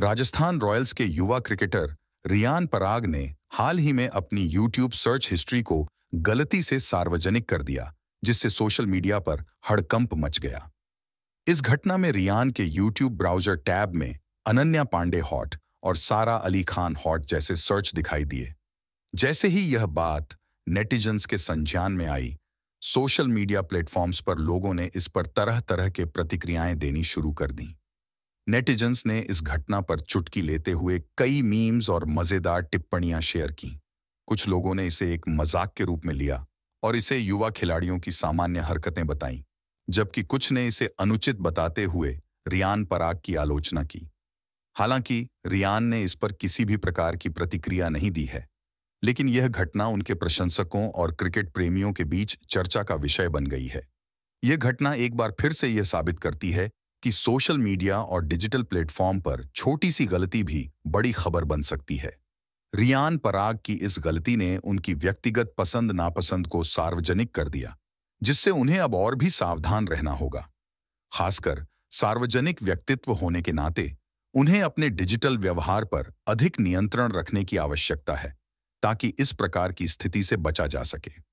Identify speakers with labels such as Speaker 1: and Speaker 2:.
Speaker 1: Rajasthan Royals के युवा cricketer Riyan पराग ने हाल ही में अपनी YouTube सर्च हिस्ट्री को गलती से सार्वजनिक कर दिया जिससे सोशल मीडिया पर हड़कंप मच गया इस घटना में रियान के YouTube ब्राउजर टैब में अनन्या पांडे हॉट और सारा अली खान हॉट जैसे सर्च दिखाई दिए जैसे ही यह बात नेटिजन्स के संज्ञान में आई सोशल मीडिया प्लेटफॉर्म्स पर लोगों ने इस पर तरह तरह के प्रतिक्रियाएं देनी शुरू कर दीं नेटिजन्स ने इस घटना पर चुटकी लेते हुए कई मीम्स और मजेदार टिप्पणियां शेयर की कुछ लोगों ने इसे एक मजाक के रूप में लिया और इसे युवा खिलाड़ियों की सामान्य हरकतें बताई जबकि कुछ ने इसे अनुचित बताते हुए रियान पराग की आलोचना की हालांकि रियान ने इस पर किसी भी प्रकार की प्रतिक्रिया नहीं दी है लेकिन यह घटना उनके प्रशंसकों और क्रिकेट प्रेमियों के बीच चर्चा का विषय बन गई है यह घटना एक बार फिर से यह साबित करती है कि सोशल मीडिया और डिजिटल प्लेटफॉर्म पर छोटी सी गलती भी बड़ी खबर बन सकती है रियान पराग की इस गलती ने उनकी व्यक्तिगत पसंद नापसंद को सार्वजनिक कर दिया जिससे उन्हें अब और भी सावधान रहना होगा खासकर सार्वजनिक व्यक्तित्व होने के नाते उन्हें अपने डिजिटल व्यवहार पर अधिक नियंत्रण रखने की आवश्यकता है ताकि इस प्रकार की स्थिति से बचा जा सके